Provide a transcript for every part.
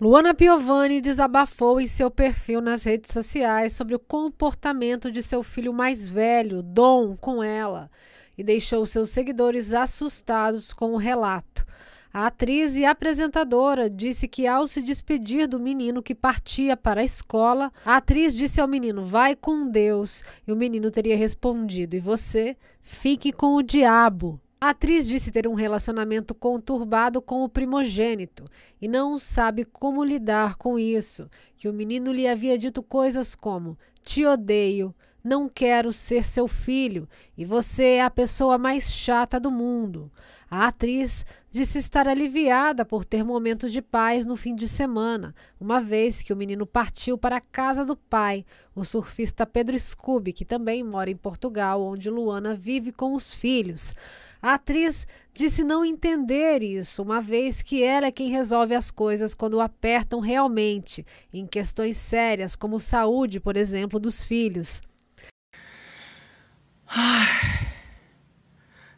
Luana Piovani desabafou em seu perfil nas redes sociais sobre o comportamento de seu filho mais velho, Dom, com ela, e deixou seus seguidores assustados com o relato. A atriz e apresentadora disse que, ao se despedir do menino que partia para a escola, a atriz disse ao menino: Vai com Deus. E o menino teria respondido: E você? Fique com o diabo. A atriz disse ter um relacionamento conturbado com o primogênito e não sabe como lidar com isso, que o menino lhe havia dito coisas como: Te odeio, não quero ser seu filho e você é a pessoa mais chata do mundo. A atriz disse estar aliviada por ter momentos de paz no fim de semana, uma vez que o menino partiu para a casa do pai, o surfista Pedro Scubi, que também mora em Portugal, onde Luana vive com os filhos. A atriz disse não entender isso, uma vez que ela é quem resolve as coisas quando apertam realmente, em questões sérias, como saúde, por exemplo, dos filhos.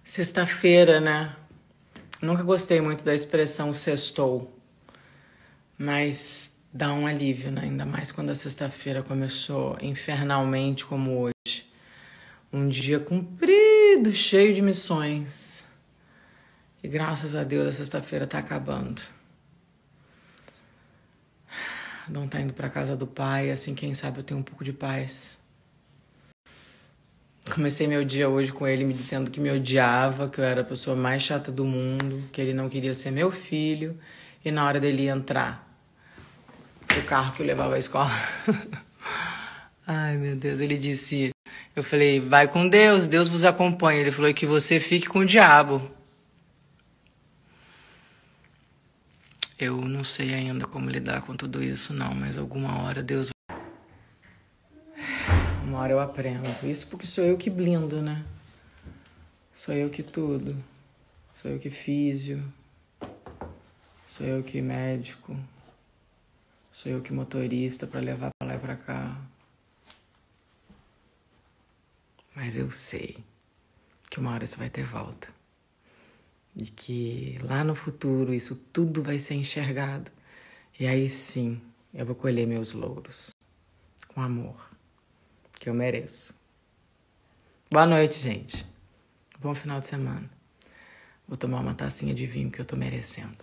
Sexta-feira, né? Nunca gostei muito da expressão sextou, mas dá um alívio, né? Ainda mais quando a sexta-feira começou infernalmente como hoje. Um dia cumprido doido, cheio de missões. E graças a Deus a sexta-feira tá acabando. Não tá indo para casa do pai, assim quem sabe eu tenho um pouco de paz. Comecei meu dia hoje com ele me dizendo que me odiava, que eu era a pessoa mais chata do mundo, que ele não queria ser meu filho e na hora dele entrar o carro que eu levava à escola. Ai, meu Deus, ele disse eu falei, vai com Deus, Deus vos acompanha. Ele falou é que você fique com o diabo. Eu não sei ainda como lidar com tudo isso, não, mas alguma hora Deus Uma hora eu aprendo. Isso porque sou eu que blindo, né? Sou eu que tudo. Sou eu que físio. Sou eu que médico. Sou eu que motorista para levar pra lá e para cá. Mas eu sei que uma hora isso vai ter volta. E que lá no futuro isso tudo vai ser enxergado. E aí sim eu vou colher meus louros. Com amor. Que eu mereço. Boa noite, gente. Bom final de semana. Vou tomar uma tacinha de vinho que eu tô merecendo.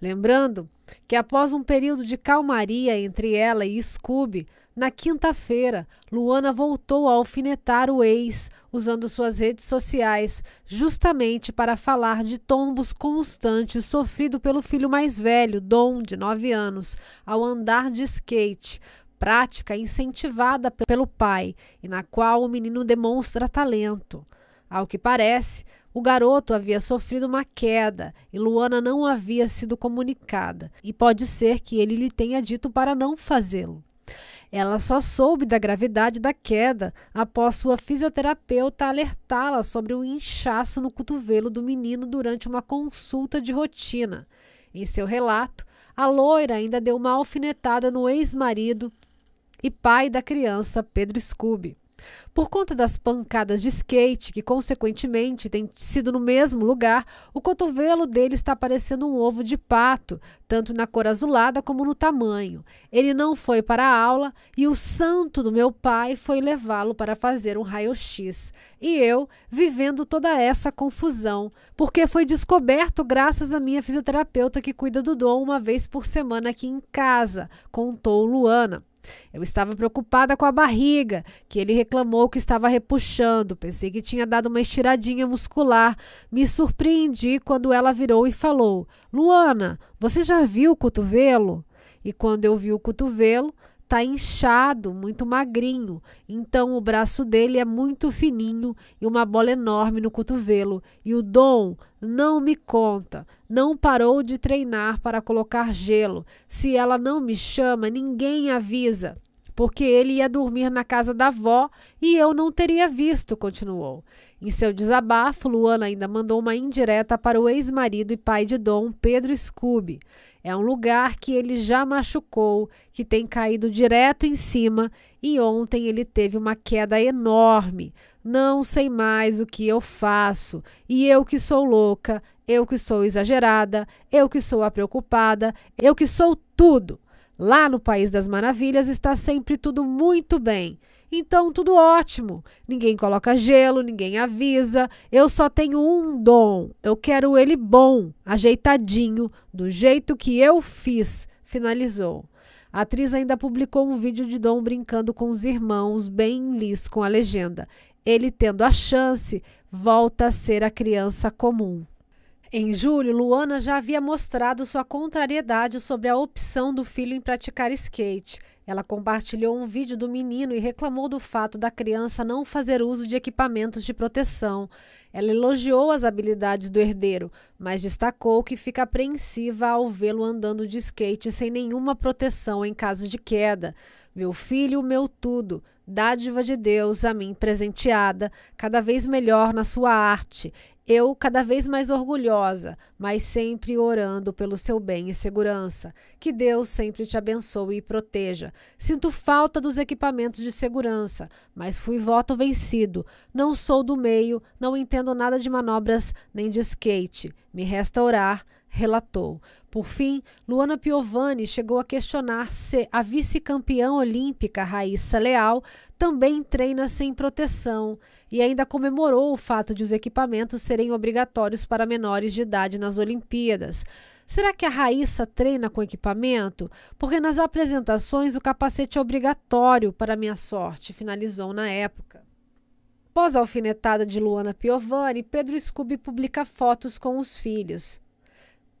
Lembrando que após um período de calmaria entre ela e Scooby, na quinta-feira, Luana voltou a alfinetar o ex usando suas redes sociais, justamente para falar de tombos constantes sofrido pelo filho mais velho, Dom, de 9 anos, ao andar de skate. Prática incentivada pelo pai e na qual o menino demonstra talento. Ao que parece, o garoto havia sofrido uma queda e Luana não havia sido comunicada, e pode ser que ele lhe tenha dito para não fazê-lo. Ela só soube da gravidade da queda após sua fisioterapeuta alertá-la sobre o inchaço no cotovelo do menino durante uma consulta de rotina. Em seu relato, a loira ainda deu uma alfinetada no ex-marido e pai da criança, Pedro Scooby. Por conta das pancadas de skate, que consequentemente tem sido no mesmo lugar, o cotovelo dele está parecendo um ovo de pato, tanto na cor azulada como no tamanho. Ele não foi para a aula e o santo do meu pai foi levá-lo para fazer um raio-x. E eu, vivendo toda essa confusão, porque foi descoberto graças à minha fisioterapeuta que cuida do Dom uma vez por semana aqui em casa, contou Luana. Eu estava preocupada com a barriga, que ele reclamou que estava repuxando. Pensei que tinha dado uma estiradinha muscular. Me surpreendi quando ela virou e falou: Luana, você já viu o cotovelo? E quando eu vi o cotovelo, está inchado, muito magrinho, então o braço dele é muito fininho e uma bola enorme no cotovelo. E o Dom não me conta, não parou de treinar para colocar gelo. Se ela não me chama, ninguém avisa porque ele ia dormir na casa da avó e eu não teria visto, continuou. Em seu desabafo, Luana ainda mandou uma indireta para o ex-marido e pai de Dom, Pedro Scooby. É um lugar que ele já machucou, que tem caído direto em cima e ontem ele teve uma queda enorme. Não sei mais o que eu faço. E eu que sou louca, eu que sou exagerada, eu que sou a preocupada, eu que sou tudo. Lá no País das Maravilhas está sempre tudo muito bem. Então, tudo ótimo. Ninguém coloca gelo, ninguém avisa. Eu só tenho um dom. Eu quero ele bom, ajeitadinho, do jeito que eu fiz. Finalizou. A atriz ainda publicou um vídeo de Dom brincando com os irmãos, bem liso, com a legenda. Ele tendo a chance, volta a ser a criança comum. Em julho, Luana já havia mostrado sua contrariedade sobre a opção do filho em praticar skate. Ela compartilhou um vídeo do menino e reclamou do fato da criança não fazer uso de equipamentos de proteção. Ela elogiou as habilidades do herdeiro, mas destacou que fica apreensiva ao vê-lo andando de skate sem nenhuma proteção em caso de queda. Meu filho, meu tudo, dádiva de Deus a mim presenteada, cada vez melhor na sua arte eu cada vez mais orgulhosa, mas sempre orando pelo seu bem e segurança. Que Deus sempre te abençoe e proteja. Sinto falta dos equipamentos de segurança, mas fui voto vencido. Não sou do meio, não entendo nada de manobras nem de skate. Me resta orar relatou. Por fim, Luana Piovani chegou a questionar se a vice-campeã olímpica Raíssa Leal também treina sem proteção e ainda comemorou o fato de os equipamentos serem obrigatórios para menores de idade nas Olimpíadas. Será que a Raíssa treina com equipamento? Porque nas apresentações o capacete é obrigatório para minha sorte, finalizou na época. Após a alfinetada de Luana Piovani, Pedro Scooby publica fotos com os filhos.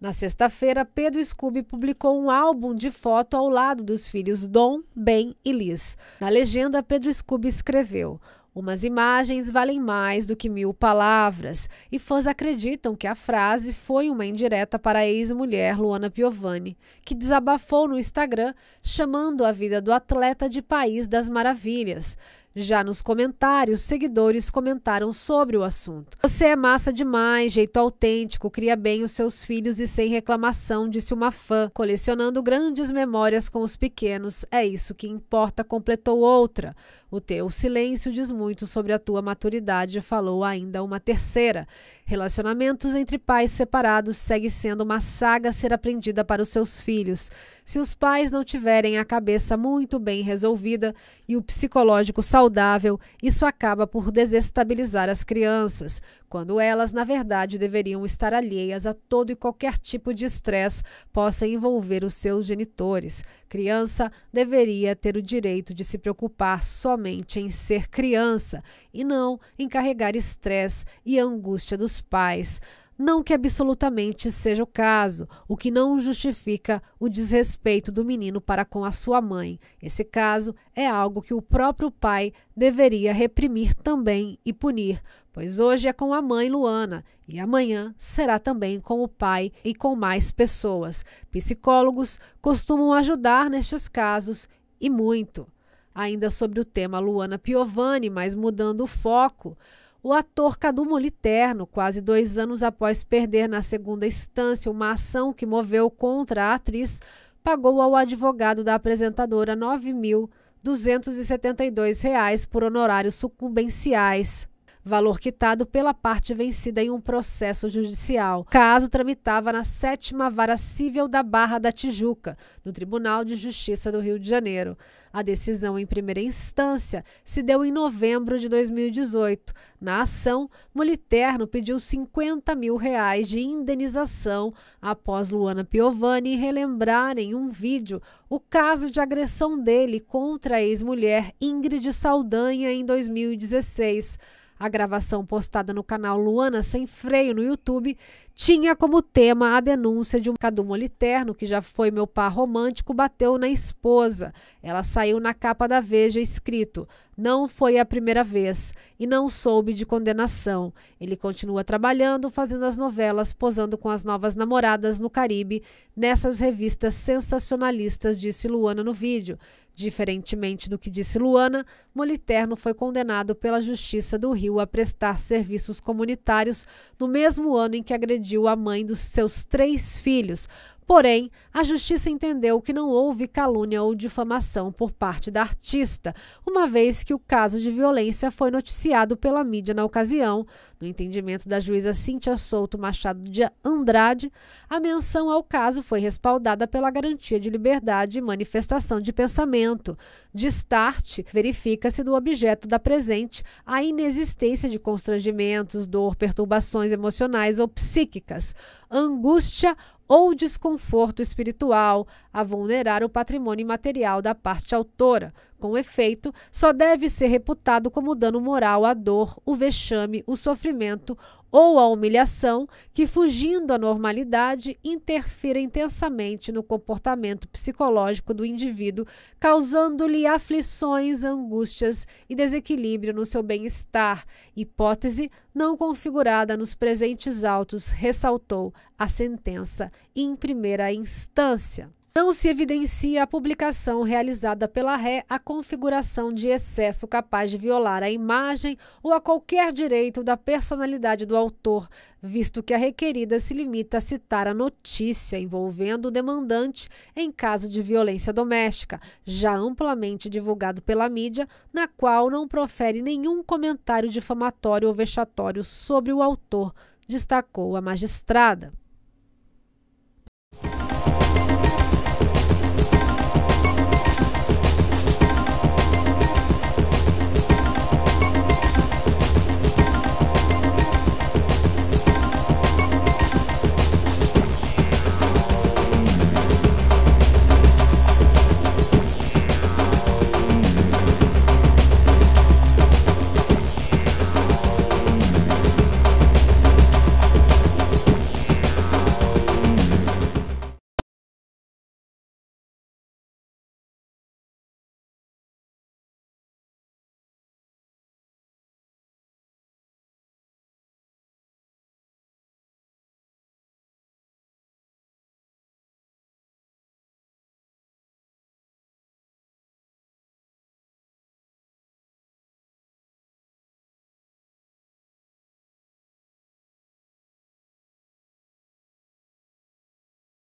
Na sexta-feira, Pedro Scooby publicou um álbum de foto ao lado dos filhos Dom, Ben e Liz. Na legenda, Pedro Scooby escreveu: Umas imagens valem mais do que mil palavras, e fãs acreditam que a frase foi uma indireta para a ex-mulher Luana Piovani, que desabafou no Instagram chamando a vida do atleta de País das Maravilhas. Já nos comentários, seguidores comentaram sobre o assunto. Você é massa demais, jeito autêntico, cria bem os seus filhos e sem reclamação, disse uma fã, colecionando grandes memórias com os pequenos. É isso que importa, completou outra. O teu silêncio diz muito sobre a tua maturidade, falou ainda uma terceira. Relacionamentos entre pais separados segue sendo uma saga a ser aprendida para os seus filhos. Se os pais não tiverem a cabeça muito bem resolvida e o psicológico saudável, isso acaba por desestabilizar as crianças, quando elas, na verdade, deveriam estar alheias a todo e qualquer tipo de estresse possa envolver os seus genitores. Criança deveria ter o direito de se preocupar somente em ser criança e não em carregar estresse e angústia dos pais. Não que absolutamente seja o caso, o que não justifica o desrespeito do menino para com a sua mãe. Esse caso é algo que o próprio pai deveria reprimir também e punir, pois hoje é com a mãe Luana e amanhã será também com o pai e com mais pessoas. Psicólogos costumam ajudar nestes casos e muito. Ainda sobre o tema Luana Piovani, mas mudando o foco o ator Cadu Moliterno, quase dois anos após perder na segunda instância uma ação que moveu contra a atriz, pagou ao advogado da apresentadora R$ 9.272 por honorários sucumbenciais valor quitado pela parte vencida em um processo judicial. Caso tramitava na sétima vara civil da Barra da Tijuca, no Tribunal de Justiça do Rio de Janeiro. A decisão em primeira instância se deu em novembro de 2018. Na ação, Moliterno pediu 50 mil reais de indenização após Luana Piovani relembrar em um vídeo o caso de agressão dele contra a ex-mulher Ingrid Saldanha em 2016. A gravação postada no canal Luana Sem Freio no YouTube tinha como tema a denúncia de um Cadu Moliterno, que já foi meu par romântico, bateu na esposa. Ela saiu na capa da Veja escrito: Não foi a primeira vez e não soube de condenação. Ele continua trabalhando, fazendo as novelas, posando com as novas namoradas no Caribe, nessas revistas sensacionalistas, disse Luana no vídeo. Diferentemente do que disse Luana, Moliterno foi condenado pela Justiça do Rio a prestar serviços comunitários no mesmo ano em que agrediu a mãe dos seus três filhos, Porém, a justiça entendeu que não houve calúnia ou difamação por parte da artista, uma vez que o caso de violência foi noticiado pela mídia na ocasião. No entendimento da juíza Cíntia Souto Machado de Andrade, a menção ao caso foi respaldada pela garantia de liberdade e manifestação de pensamento. De start verifica-se do objeto da presente a inexistência de constrangimentos, dor, perturbações emocionais ou psíquicas, angústia ou desconforto espiritual a vulnerar o patrimônio imaterial da parte autora, com efeito, só deve ser reputado como dano moral a dor, o vexame, o sofrimento ou a humilhação que, fugindo à normalidade, interfira intensamente no comportamento psicológico do indivíduo, causando-lhe aflições, angústias e desequilíbrio no seu bem-estar, hipótese não configurada nos presentes autos, ressaltou a sentença em primeira instância não se evidencia a publicação realizada pela Ré a configuração de excesso capaz de violar a imagem ou a qualquer direito da personalidade do autor, visto que a requerida se limita a citar a notícia envolvendo o demandante em caso de violência doméstica, já amplamente divulgado pela mídia, na qual não profere nenhum comentário difamatório ou vexatório sobre o autor, destacou a magistrada.